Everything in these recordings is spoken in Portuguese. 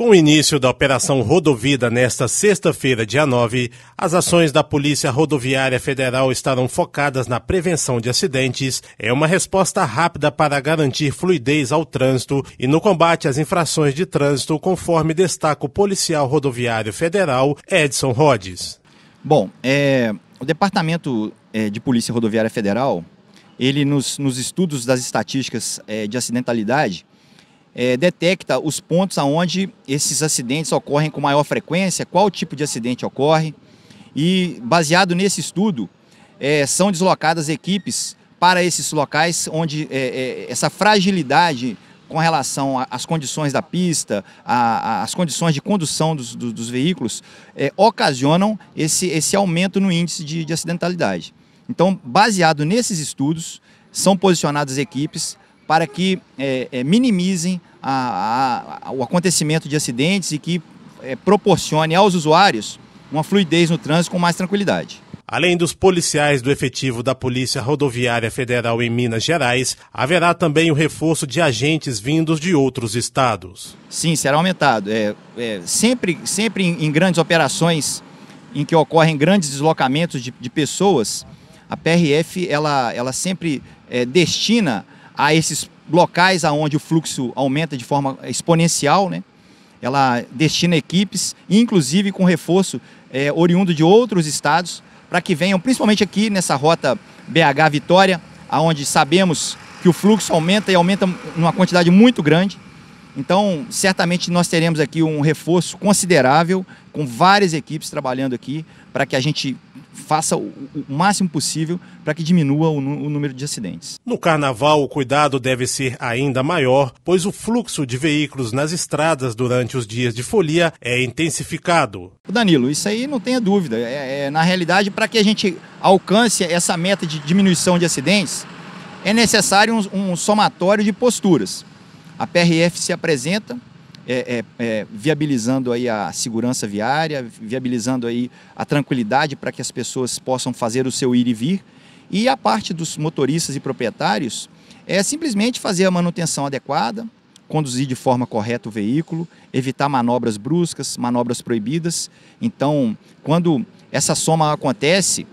Com o início da Operação Rodovida nesta sexta-feira, dia 9, as ações da Polícia Rodoviária Federal estarão focadas na prevenção de acidentes. É uma resposta rápida para garantir fluidez ao trânsito e no combate às infrações de trânsito, conforme destaca o policial rodoviário federal Edson Rhodes. Bom, é, o Departamento é, de Polícia Rodoviária Federal, ele nos, nos estudos das estatísticas é, de acidentalidade, é, detecta os pontos aonde esses acidentes ocorrem com maior frequência, qual tipo de acidente ocorre. E baseado nesse estudo, é, são deslocadas equipes para esses locais onde é, é essa fragilidade com relação às condições da pista, às condições de condução dos, dos, dos veículos, é, ocasionam esse, esse aumento no índice de, de acidentalidade. Então, baseado nesses estudos, são posicionadas equipes para que é, é, minimizem a, a, a, o acontecimento de acidentes e que é, proporcione aos usuários uma fluidez no trânsito com mais tranquilidade. Além dos policiais do efetivo da Polícia Rodoviária Federal em Minas Gerais, haverá também o reforço de agentes vindos de outros estados. Sim, será aumentado. É, é sempre, sempre em grandes operações em que ocorrem grandes deslocamentos de, de pessoas, a PRF ela, ela sempre é, destina a esses locais aonde o fluxo aumenta de forma exponencial, né? Ela destina equipes, inclusive com reforço é, oriundo de outros estados, para que venham, principalmente aqui nessa rota BH Vitória, aonde sabemos que o fluxo aumenta e aumenta numa quantidade muito grande. Então, certamente nós teremos aqui um reforço considerável, com várias equipes trabalhando aqui, para que a gente faça o, máximo possível para que diminua o, número de acidentes. No carnaval, o cuidado deve ser ainda maior, pois o fluxo de veículos nas estradas durante os dias de folia é intensificado. Danilo, isso aí não tenha dúvida. É, é na realidade, para que a gente alcance essa meta de diminuição de acidentes, é necessário um, um somatório de posturas. A PRF se apresenta é, é, é, viabilizando aí a segurança viária, viabilizando aí a tranquilidade para que as pessoas possam fazer o seu ir e vir. E a parte dos motoristas e proprietários é simplesmente fazer a manutenção adequada, conduzir de forma correta o veículo, evitar manobras bruscas, manobras proibidas. Então, quando essa soma acontece,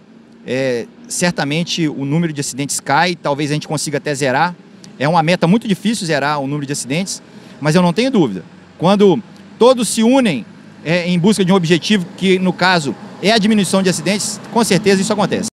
é, certamente o número de acidentes cai, talvez a gente consiga até zerar é uma meta muito difícil zerar o número de acidentes, mas eu não tenho dúvida. Quando todos se unem é, em busca de um objetivo, que no caso é a diminuição de acidentes, com certeza isso acontece.